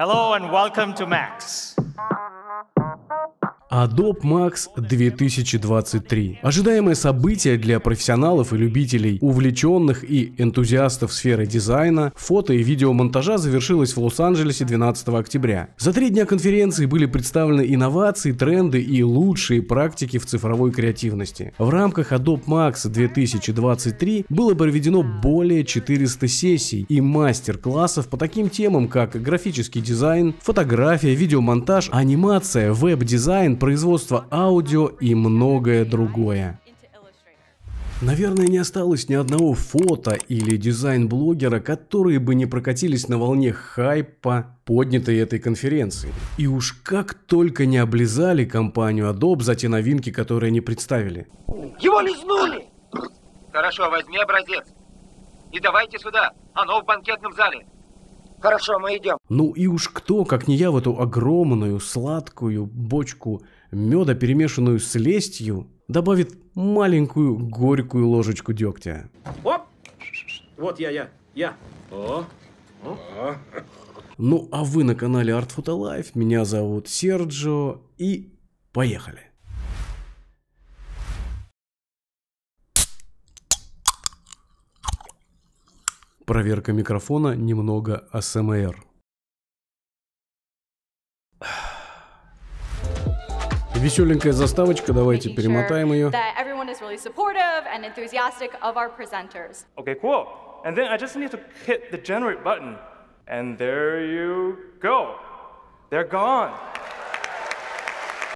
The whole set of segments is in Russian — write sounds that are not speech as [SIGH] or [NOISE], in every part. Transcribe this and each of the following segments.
Hello and welcome to Max. Adobe Max 2023. Ожидаемое событие для профессионалов и любителей, увлеченных и энтузиастов сферы дизайна, фото и видеомонтажа завершилось в Лос-Анджелесе 12 октября. За три дня конференции были представлены инновации, тренды и лучшие практики в цифровой креативности. В рамках Adobe Max 2023 было проведено более 400 сессий и мастер-классов по таким темам, как графический дизайн, фотография, видеомонтаж, анимация, веб-дизайн, производства аудио и многое другое. Наверное, не осталось ни одного фото или дизайн-блогера, которые бы не прокатились на волне хайпа, поднятой этой конференции. И уж как только не облизали компанию Adobe за те новинки, которые они представили. Его лизнули! Хорошо, возьми образец. И давайте сюда, оно в банкетном зале. Хорошо, мы идем. Ну и уж кто, как не я, в эту огромную сладкую бочку меда, перемешанную с лестью, добавит маленькую горькую ложечку дегтя. Оп! Вот я, я, я. О. Ну а вы на канале Art Photo Life, меня зовут Серджо и поехали. Проверка микрофона немного АСМР. Веселенькая заставочка, давайте перемотаем ее. Okay, cool. And then I just need to hit the generate button. And there you go. They're gone.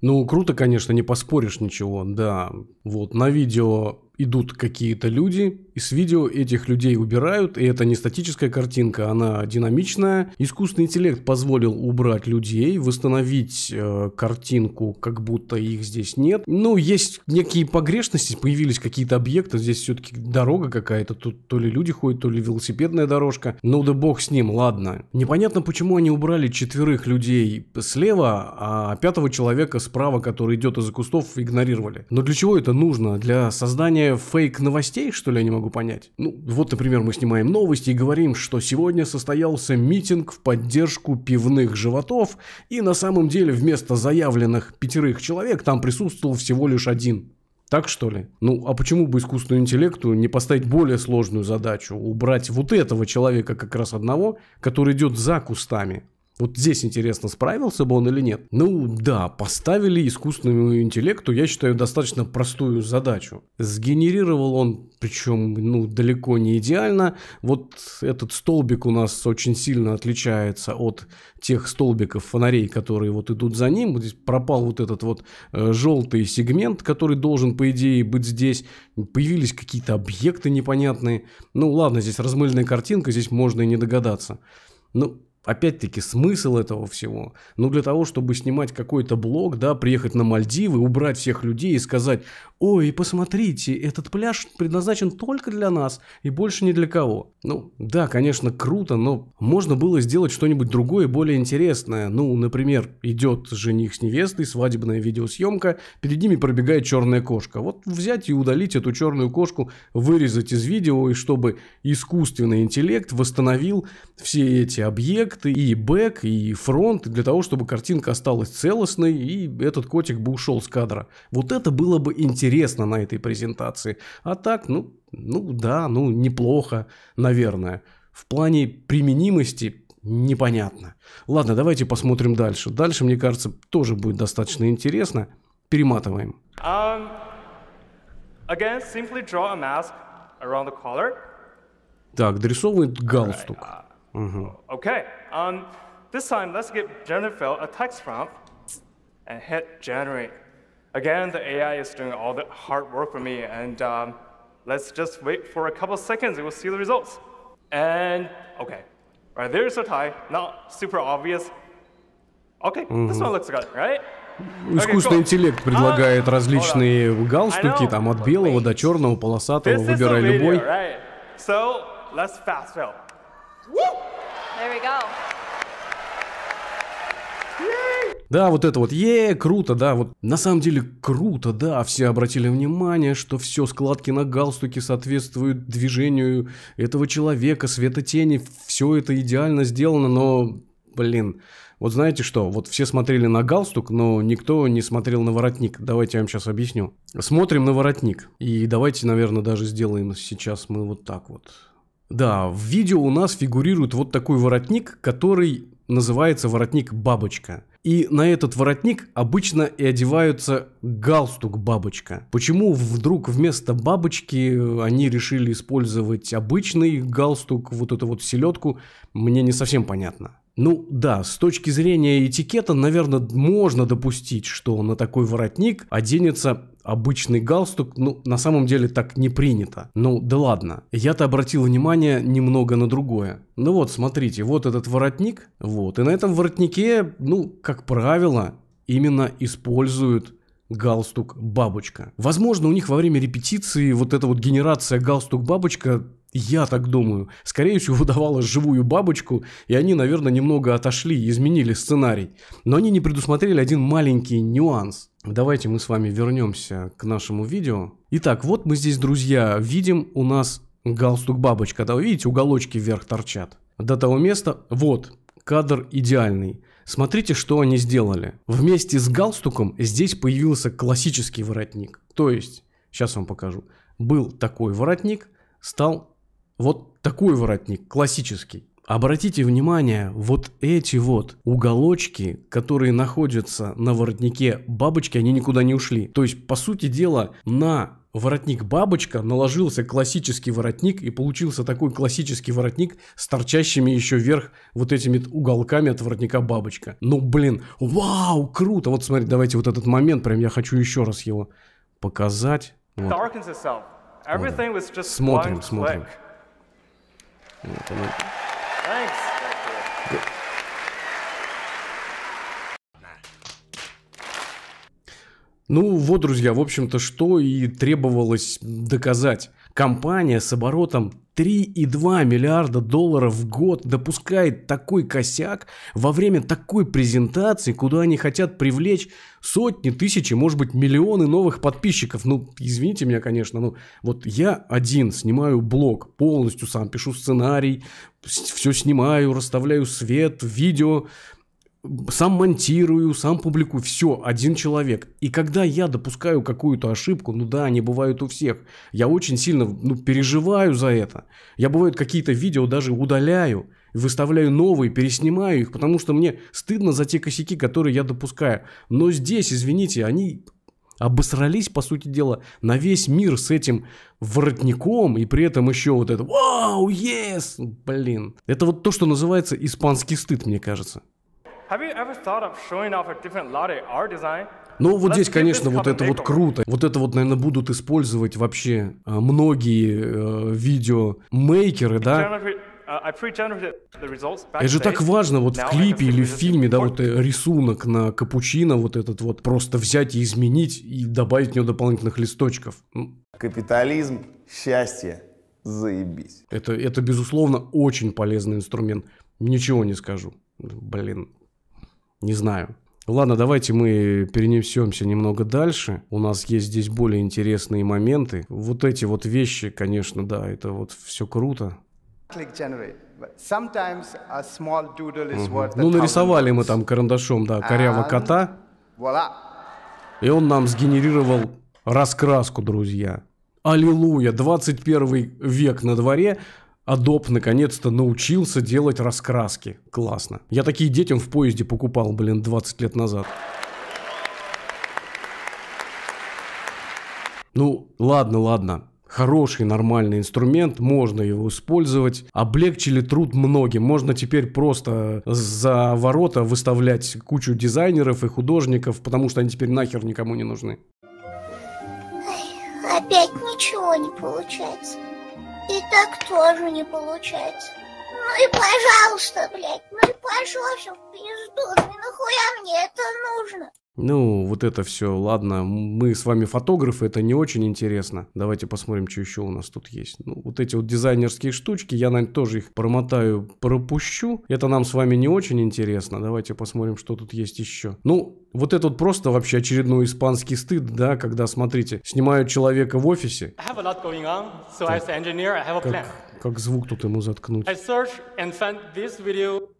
Ну, круто, конечно, не поспоришь ничего, да. Вот, на видео идут какие-то люди, и с видео этих людей убирают, и это не статическая картинка, она динамичная. Искусственный интеллект позволил убрать людей, восстановить э, картинку, как будто их здесь нет. Ну, есть некие погрешности, появились какие-то объекты, здесь все-таки дорога какая-то, тут то ли люди ходят, то ли велосипедная дорожка. Ну да бог с ним, ладно. Непонятно, почему они убрали четверых людей слева, а пятого человека справа, который идет из-за кустов, игнорировали. Но для чего это нужно? Для создания потребление фейк-новостей, что ли, я не могу понять. Ну, вот, например, мы снимаем новости и говорим, что сегодня состоялся митинг в поддержку пивных животов, и на самом деле вместо заявленных пятерых человек там присутствовал всего лишь один. Так что ли? Ну, а почему бы искусственному интеллекту не поставить более сложную задачу? Убрать вот этого человека как раз одного, который идет за кустами, вот здесь интересно, справился бы он или нет. Ну да, поставили искусственному интеллекту, я считаю, достаточно простую задачу. Сгенерировал он, причем, ну, далеко не идеально. Вот этот столбик у нас очень сильно отличается от тех столбиков фонарей, которые вот идут за ним. Вот здесь пропал вот этот вот э, желтый сегмент, который должен, по идее, быть здесь. Появились какие-то объекты непонятные. Ну ладно, здесь размыльная картинка, здесь можно и не догадаться. Ну, опять-таки, смысл этого всего? Ну, для того, чтобы снимать какой-то блог, да, приехать на Мальдивы, убрать всех людей и сказать, ой, посмотрите, этот пляж предназначен только для нас и больше ни для кого. Ну, да, конечно, круто, но можно было сделать что-нибудь другое, более интересное. Ну, например, идет жених с невестой, свадебная видеосъемка, перед ними пробегает черная кошка. Вот взять и удалить эту черную кошку, вырезать из видео, и чтобы искусственный интеллект восстановил все эти объекты, эффекты, и бэк, и фронт, для того, чтобы картинка осталась целостной, и этот котик бы ушел с кадра. Вот это было бы интересно на этой презентации. А так, ну, ну да, ну неплохо, наверное. В плане применимости непонятно. Ладно, давайте посмотрим дальше. Дальше, мне кажется, тоже будет достаточно интересно. Перематываем. Um, again, simply draw a mask around the collar. Так, дорисовывает галстук. Right. Uh, угу. Okay. Um, this time, let's give Jennifer a text prompt and hit generate. Again, the AI is doing all the hard work for me, and um, let's just wait for a couple seconds and we'll see the results. And okay, all right, there's a tie, not super obvious. Okay, mm -hmm. this mm-hmm. one looks good, right? [LAUGHS] Искусственный интеллект uh, предлагает различные галстуки, там от белого до черного, полосатого, выбирай любой. So, let's fast fill. There we go. Да, вот это вот, е, круто, да, вот на самом деле круто, да, все обратили внимание, что все складки на галстуке соответствуют движению этого человека, света-тени, все это идеально сделано, но, блин, вот знаете что, вот все смотрели на галстук, но никто не смотрел на воротник. Давайте я вам сейчас объясню. Смотрим на воротник. И давайте, наверное, даже сделаем сейчас мы вот так вот. Да, в видео у нас фигурирует вот такой воротник, который называется воротник бабочка. И на этот воротник обычно и одеваются галстук-бабочка. Почему вдруг вместо бабочки они решили использовать обычный галстук, вот эту вот селедку, мне не совсем понятно. Ну да, с точки зрения этикета, наверное, можно допустить, что на такой воротник оденется обычный галстук, ну, на самом деле так не принято. Ну, да ладно. Я-то обратил внимание немного на другое. Ну вот, смотрите, вот этот воротник, вот, и на этом воротнике, ну, как правило, именно используют галстук бабочка. Возможно, у них во время репетиции вот эта вот генерация галстук бабочка я так думаю. Скорее всего, [LAUGHS] выдавала живую бабочку, и они, наверное, немного отошли, изменили сценарий. Но они не предусмотрели один маленький нюанс. Давайте мы с вами вернемся к нашему видео. Итак, вот мы здесь, друзья, видим у нас галстук бабочка. Да, вы видите, уголочки вверх торчат. До того места, вот, кадр идеальный. Смотрите, что они сделали. Вместе с галстуком здесь появился классический воротник. То есть, сейчас вам покажу. Был такой воротник, стал вот такой воротник, классический. Обратите внимание, вот эти вот уголочки, которые находятся на воротнике бабочки, они никуда не ушли. То есть, по сути дела, на воротник бабочка наложился классический воротник и получился такой классический воротник с торчащими еще вверх вот этими уголками от воротника бабочка. Ну блин, вау, круто! Вот смотрите, давайте вот этот момент, прям я хочу еще раз его показать. Вот. Вот. Смотрим, смотрим. Вот оно. Thanks. ну вот, друзья, в общем-то, что и требовалось доказать. Компания с оборотом 3,2 миллиарда долларов в год допускает такой косяк во время такой презентации, куда они хотят привлечь сотни, тысячи, может быть, миллионы новых подписчиков. Ну, извините меня, конечно, ну вот я один снимаю блог полностью сам, пишу сценарий, все снимаю, расставляю свет, видео, сам монтирую, сам публикую, все, один человек. И когда я допускаю какую-то ошибку, ну да, они бывают у всех, я очень сильно ну, переживаю за это. Я бывают какие-то видео даже удаляю, выставляю новые, переснимаю их, потому что мне стыдно за те косяки, которые я допускаю. Но здесь, извините, они обосрались, по сути дела, на весь мир с этим воротником, и при этом еще вот это «Вау, ес!» yes! Блин. Это вот то, что называется испанский стыд, мне кажется. Ну вот здесь, конечно, вот это вот круто. Вот это вот, наверное, будут использовать вообще а, многие э, видеомейкеры, да? Uh, это же так важно, вот в клипе или в фильме, да, вот э, рисунок на капучино, вот этот вот, просто взять и изменить и добавить в него дополнительных листочков. Капитализм, счастье, заебись. Это, это безусловно, очень полезный инструмент. Ничего не скажу. Блин, не знаю. Ладно, давайте мы перенесемся немного дальше. У нас есть здесь более интересные моменты. Вот эти вот вещи, конечно, да, это вот все круто. Ну, нарисовали мы там карандашом, да, коряво кота. И он нам сгенерировал раскраску, друзья. Аллилуйя, 21 век на дворе, Adobe наконец-то научился делать раскраски. Классно. Я такие детям в поезде покупал, блин, 20 лет назад. Ну, ладно, ладно. Хороший, нормальный инструмент, можно его использовать. Облегчили труд многим. Можно теперь просто за ворота выставлять кучу дизайнеров и художников, потому что они теперь нахер никому не нужны. Ой, опять ничего не получается. И так тоже не получается. Ну и пожалуйста, блядь, ну и пошло все в пизду, ну нахуя мне это нужно? Ну, вот это все, ладно, мы с вами фотографы, это не очень интересно. Давайте посмотрим, что еще у нас тут есть. Ну, вот эти вот дизайнерские штучки, я, наверное, тоже их промотаю, пропущу. Это нам с вами не очень интересно. Давайте посмотрим, что тут есть еще. Ну, вот это вот просто вообще очередной испанский стыд, да, когда, смотрите, снимают человека в офисе. как звук тут ему заткнуть?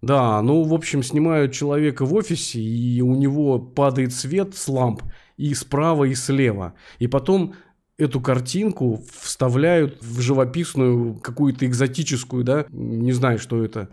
Да, ну, в общем, снимают человека в офисе, и у него падает свет с ламп и справа, и слева. И потом эту картинку вставляют в живописную какую-то экзотическую, да, не знаю, что это,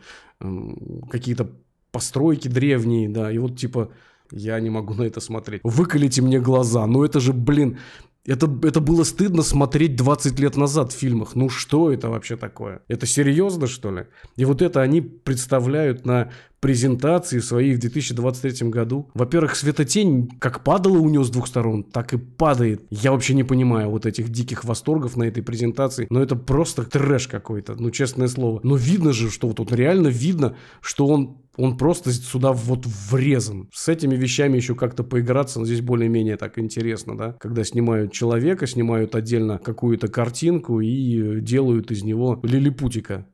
какие-то постройки древние, да, и вот типа я не могу на это смотреть. Выколите мне глаза. Ну это же, блин, это, это было стыдно смотреть 20 лет назад в фильмах. Ну что это вообще такое? Это серьезно, что ли? И вот это они представляют на презентации своей в 2023 году. Во-первых, светотень как падала у него с двух сторон, так и падает. Я вообще не понимаю вот этих диких восторгов на этой презентации, но это просто трэш какой-то, ну честное слово. Но видно же, что вот он реально видно, что он он просто сюда вот врезан. С этими вещами еще как-то поиграться, но здесь более-менее так интересно, да? Когда снимают человека, снимают отдельно какую-то картинку и делают из него лилипутика.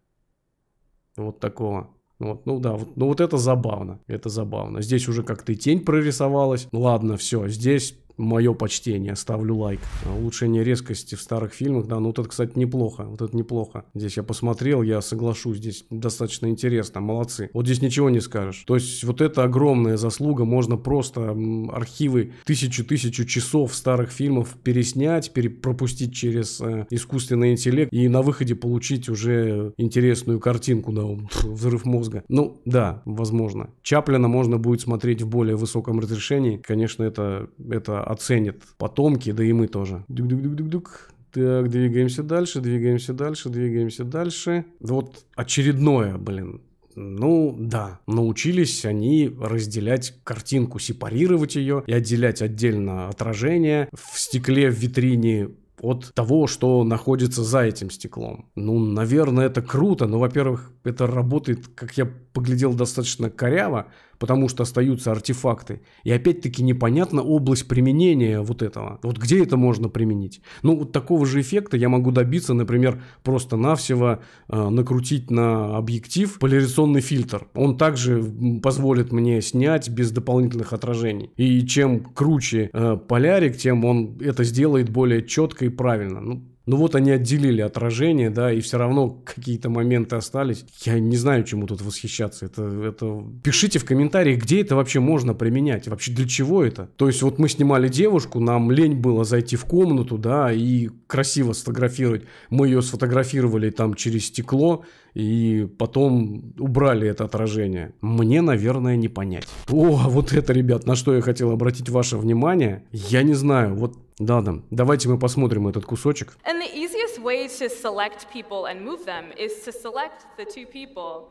Вот такого. Вот, ну да, вот, ну вот это забавно, это забавно. Здесь уже как-то и тень прорисовалась. Ладно, все, здесь Мое почтение, ставлю лайк. А улучшение резкости в старых фильмах, да, ну вот это, кстати, неплохо, вот это неплохо. Здесь я посмотрел, я соглашусь, здесь достаточно интересно, молодцы. Вот здесь ничего не скажешь. То есть вот это огромная заслуга, можно просто архивы тысячу-тысячу часов старых фильмов переснять, перепропустить через э, искусственный интеллект и на выходе получить уже интересную картинку, да, взрыв мозга. Ну, да, возможно. Чаплина можно будет смотреть в более высоком разрешении, конечно, это, это оценят потомки, да и мы тоже. Дук-дук-дук-дук-дук. Так, двигаемся дальше, двигаемся дальше, двигаемся дальше. Вот очередное, блин, ну да, научились они разделять картинку, сепарировать ее и отделять отдельно отражение в стекле, в витрине от того, что находится за этим стеклом. Ну, наверное, это круто, но, во-первых, это работает, как я поглядел, достаточно коряво, потому что остаются артефакты. И опять-таки непонятна область применения вот этого. Вот где это можно применить? Ну, вот такого же эффекта я могу добиться, например, просто-навсего э, накрутить на объектив поляризационный фильтр. Он также позволит мне снять без дополнительных отражений. И чем круче э, полярик, тем он это сделает более четко и правильно. Ну, ну вот они отделили отражение, да, и все равно какие-то моменты остались. Я не знаю, чему тут восхищаться. Это, это... Пишите в комментариях, где это вообще можно применять, вообще для чего это. То есть вот мы снимали девушку, нам лень было зайти в комнату, да, и красиво сфотографировать. Мы ее сфотографировали там через стекло, и потом убрали это отражение. Мне, наверное, не понять. О, вот это, ребят, на что я хотел обратить ваше внимание. Я не знаю, вот да, да. давайте мы посмотрим этот кусочек. And the easiest way to select people and move them is to select the two people.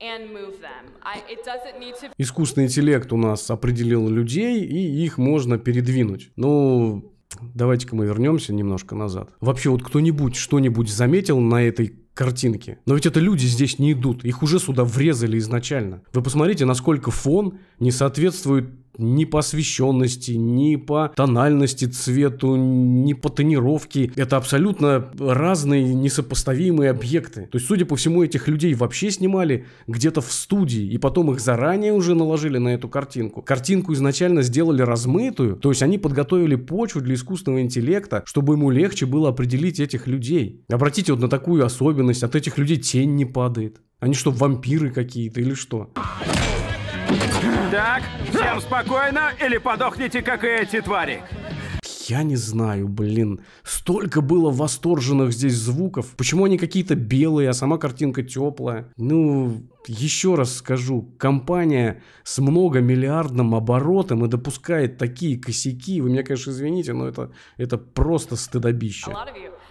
And move them. I, it doesn't need to... Искусственный интеллект у нас определил людей, и их можно передвинуть. Ну, давайте-ка мы вернемся немножко назад. Вообще, вот кто-нибудь что-нибудь заметил на этой картинке. Но ведь это люди здесь не идут, их уже сюда врезали изначально. Вы посмотрите, насколько фон не соответствует ни по освещенности, ни по тональности цвету, ни по тонировке. Это абсолютно разные несопоставимые объекты. То есть, судя по всему, этих людей вообще снимали где-то в студии, и потом их заранее уже наложили на эту картинку. Картинку изначально сделали размытую, то есть они подготовили почву для искусственного интеллекта, чтобы ему легче было определить этих людей. Обратите вот на такую особенность, от этих людей тень не падает. Они что, вампиры какие-то или что? Так, всем спокойно или подохните, как и эти твари. Я не знаю, блин. Столько было восторженных здесь звуков. Почему они какие-то белые, а сама картинка теплая? Ну, еще раз скажу, компания с многомиллиардным оборотом и допускает такие косяки. Вы меня, конечно, извините, но это, это просто стыдобище.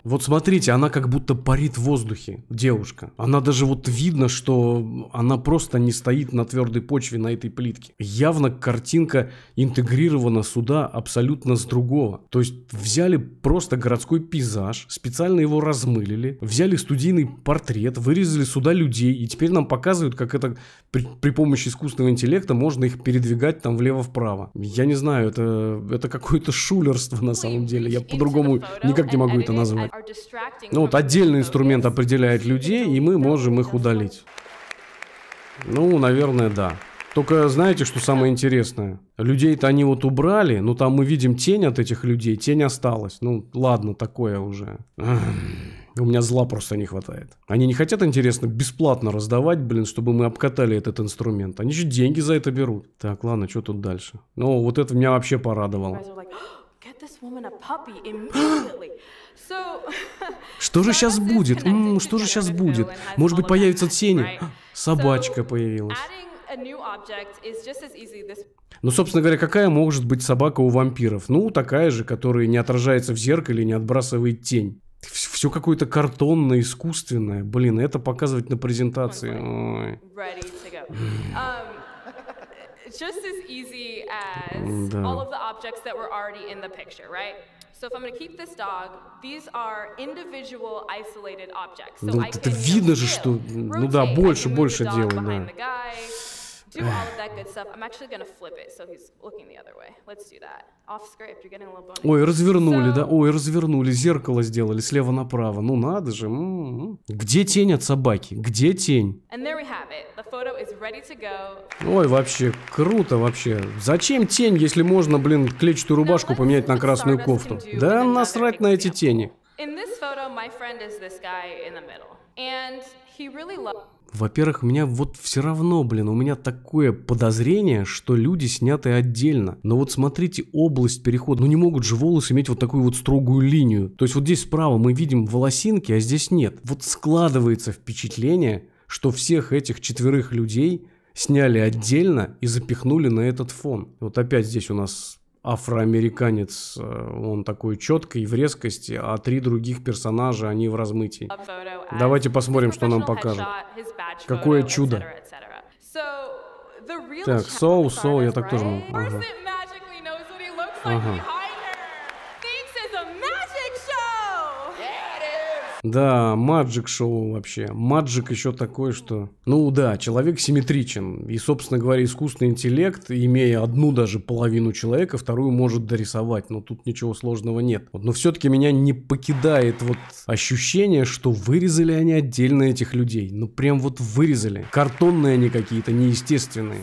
Вот смотрите, она как будто парит в воздухе, девушка. Она даже вот видно, что она просто не стоит на твердой почве на этой плитке. Явно картинка интегрирована сюда абсолютно с другого. То есть взяли просто городской пейзаж, специально его размылили, взяли студийный портрет, вырезали сюда людей, и теперь нам показывают, как это при, при помощи искусственного интеллекта можно их передвигать там влево-вправо. Я не знаю, это, это какое-то шулерство на самом деле. Я по-другому никак не могу это назвать. Ну вот отдельный инструмент определяет людей, и мы можем их удалить. Ну, наверное, да. Только знаете, что самое интересное? Людей-то они вот убрали, но там мы видим тень от этих людей, тень осталась. Ну, ладно, такое уже. У меня зла просто не хватает. Они не хотят, интересно, бесплатно раздавать, блин, чтобы мы обкатали этот инструмент. Они еще деньги за это берут. Так, ладно, что тут дальше? Ну, вот это меня вообще порадовало. [GASPS] [LAUGHS] Что же сейчас будет? М -м, что же сейчас будет? Может быть, появится тени? [GASPS] Собачка появилась. Ну, собственно говоря, какая может быть собака у вампиров? Ну, такая же, которая не отражается в зеркале, не отбрасывает тень. Все какое-то картонное, искусственное. Блин, это показывать на презентации. Ой. [SIGHS] just as easy as mm, all of the objects that were already in the picture, right? So if I'm going to keep this dog, these are individual isolated objects. So ну, I can, видно же, что... Ну да, больше, больше да. do all of that good stuff. I'm actually gonna flip it so he's looking the other way. Let's do that. Off script, you're getting a little bonus. Ой, развернули, so... да? Ой, развернули, зеркало сделали слева направо. Ну надо же. М-м-м. Где тень от собаки? Где тень? And there we have it. The photo is ready to go. Ой, вообще круто вообще. Зачем тень, если можно, блин, клетчатую рубашку поменять на красную кофту? Да насрать на эти тени. In this photo, my friend is this guy in the middle. And he really loves... Во-первых, у меня вот все равно, блин, у меня такое подозрение, что люди сняты отдельно. Но вот смотрите, область перехода. Ну не могут же волосы иметь вот такую вот строгую линию. То есть вот здесь справа мы видим волосинки, а здесь нет. Вот складывается впечатление, что всех этих четверых людей сняли отдельно и запихнули на этот фон. Вот опять здесь у нас афроамериканец, э, он такой четкий в резкости, а три других персонажа, они в размытии. Давайте посмотрим, что нам покажут. Какое чудо. Так, соу, so, соу, я так тоже могу. Ага. ага. Да, маджик шоу вообще. Маджик еще такой, что... Ну да, человек симметричен. И, собственно говоря, искусственный интеллект, имея одну даже половину человека, вторую может дорисовать. Но тут ничего сложного нет. но все-таки меня не покидает вот ощущение, что вырезали они отдельно этих людей. Ну прям вот вырезали. Картонные они какие-то, неестественные.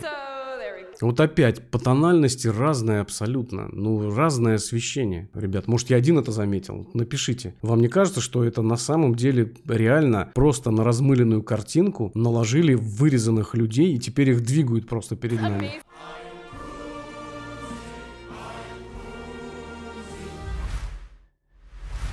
Вот опять, по тональности разное абсолютно. Ну, разное освещение. Ребят, может, я один это заметил? Напишите. Вам не кажется, что это на самом деле реально просто на размыленную картинку наложили вырезанных людей и теперь их двигают просто перед нами?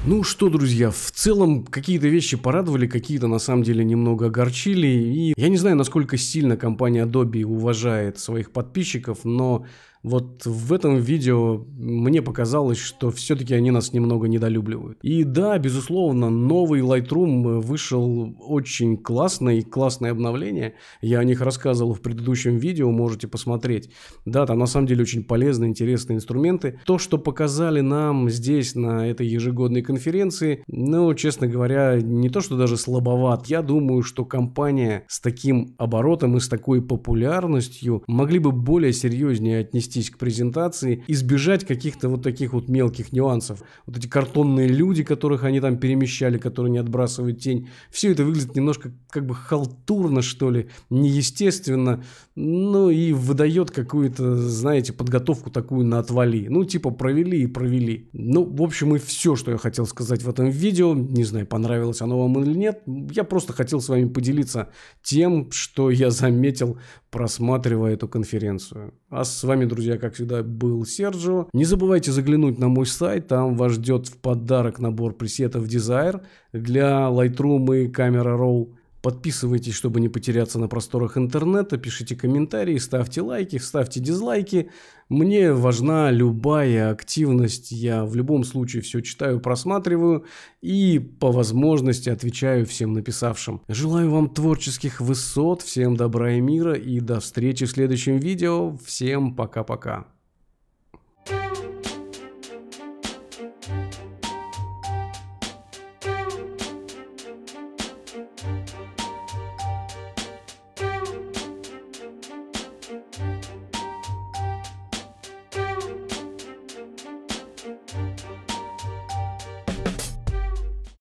Ну что, друзья, в целом какие-то вещи порадовали, какие-то на самом деле немного огорчили. И я не знаю, насколько сильно компания Adobe уважает своих подписчиков, но вот в этом видео мне показалось, что все-таки они нас немного недолюбливают. И да, безусловно, новый Lightroom вышел очень классный, классное обновление. Я о них рассказывал в предыдущем видео, можете посмотреть. Да, там на самом деле очень полезные, интересные инструменты. То, что показали нам здесь на этой ежегодной конференции, ну, честно говоря, не то, что даже слабоват. Я думаю, что компания с таким оборотом и с такой популярностью могли бы более серьезнее отнести отнестись к презентации, избежать каких-то вот таких вот мелких нюансов. Вот эти картонные люди, которых они там перемещали, которые не отбрасывают тень, все это выглядит немножко как бы халтурно, что ли, неестественно, ну и выдает какую-то, знаете, подготовку такую на отвали. Ну, типа провели и провели. Ну, в общем, и все, что я хотел сказать в этом видео. Не знаю, понравилось оно вам или нет. Я просто хотел с вами поделиться тем, что я заметил просматривая эту конференцию. А с вами, друзья, как всегда, был Серджио. Не забывайте заглянуть на мой сайт, там вас ждет в подарок набор пресетов Desire для Lightroom и Camera Raw. Подписывайтесь, чтобы не потеряться на просторах интернета, пишите комментарии, ставьте лайки, ставьте дизлайки. Мне важна любая активность, я в любом случае все читаю, просматриваю и по возможности отвечаю всем написавшим. Желаю вам творческих высот, всем добра и мира и до встречи в следующем видео. Всем пока-пока.